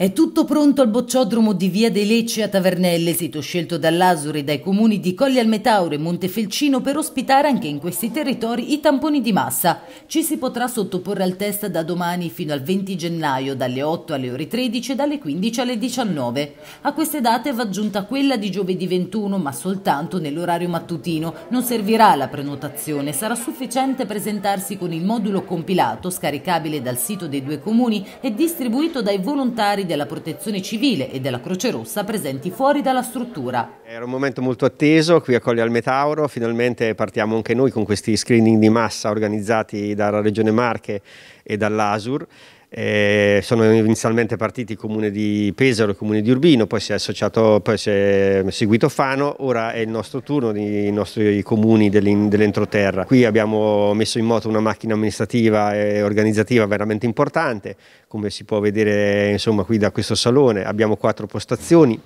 È tutto pronto al bocciodromo di Via dei Lecce a Tavernelle, sito scelto dall'Asure e dai comuni di Colli al Metauro e Montefelcino per ospitare anche in questi territori i tamponi di massa. Ci si potrà sottoporre al test da domani fino al 20 gennaio, dalle 8 alle ore 13 e dalle 15 alle 19. A queste date va aggiunta quella di giovedì 21, ma soltanto nell'orario mattutino. Non servirà la prenotazione, sarà sufficiente presentarsi con il modulo compilato, scaricabile dal sito dei due comuni e distribuito dai volontari della Protezione Civile e della Croce Rossa presenti fuori dalla struttura. Era un momento molto atteso qui a Colli al Metauro, finalmente partiamo anche noi con questi screening di massa organizzati dalla Regione Marche e dall'ASUR eh, sono inizialmente partiti il comune di Pesaro e il comune di Urbino, poi si è associato, poi si è seguito Fano, ora è il nostro turno, i nostri comuni dell'entroterra. Qui abbiamo messo in moto una macchina amministrativa e organizzativa veramente importante, come si può vedere insomma, qui da questo salone, abbiamo quattro postazioni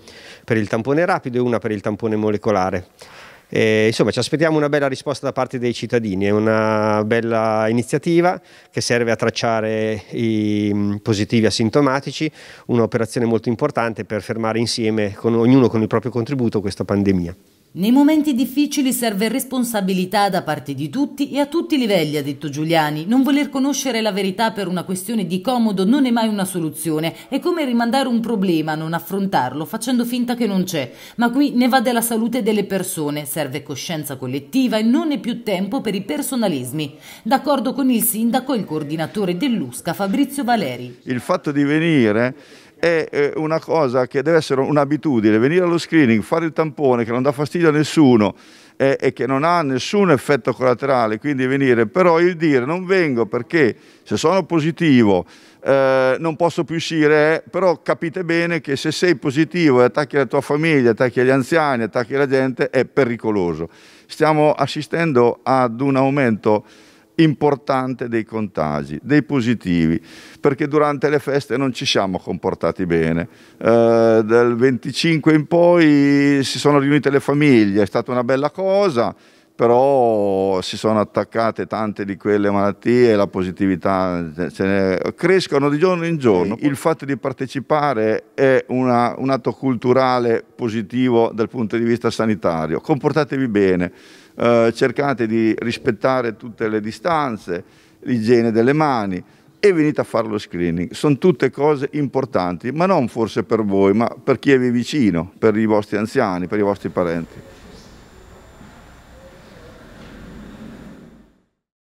per il tampone rapido e una per il tampone molecolare. E, eh, insomma, ci aspettiamo una bella risposta da parte dei cittadini, è una bella iniziativa che serve a tracciare i mm, positivi asintomatici, un'operazione molto importante per fermare insieme, con, ognuno con il proprio contributo, questa pandemia. Nei momenti difficili serve responsabilità da parte di tutti e a tutti i livelli, ha detto Giuliani. Non voler conoscere la verità per una questione di comodo non è mai una soluzione. È come rimandare un problema, non affrontarlo, facendo finta che non c'è. Ma qui ne va della salute delle persone, serve coscienza collettiva e non è più tempo per i personalismi. D'accordo con il sindaco e il coordinatore dell'USCA, Fabrizio Valeri. Il fatto di venire è eh, una cosa che deve essere un'abitudine, venire allo screening, fare il tampone che non dà fastidio a nessuno eh, e che non ha nessun effetto collaterale, quindi venire, però il dire non vengo perché se sono positivo eh, non posso più uscire, eh, però capite bene che se sei positivo e attacchi la tua famiglia, attacchi gli anziani, attacchi la gente, è pericoloso. Stiamo assistendo ad un aumento importante dei contagi, dei positivi, perché durante le feste non ci siamo comportati bene. Eh, dal 25 in poi si sono riunite le famiglie, è stata una bella cosa, però si sono attaccate tante di quelle malattie, la positività crescono di giorno in giorno. Il fatto di partecipare è una, un atto culturale positivo dal punto di vista sanitario. Comportatevi bene, eh, cercate di rispettare tutte le distanze, l'igiene delle mani e venite a fare lo screening. Sono tutte cose importanti, ma non forse per voi, ma per chi è vicino, per i vostri anziani, per i vostri parenti.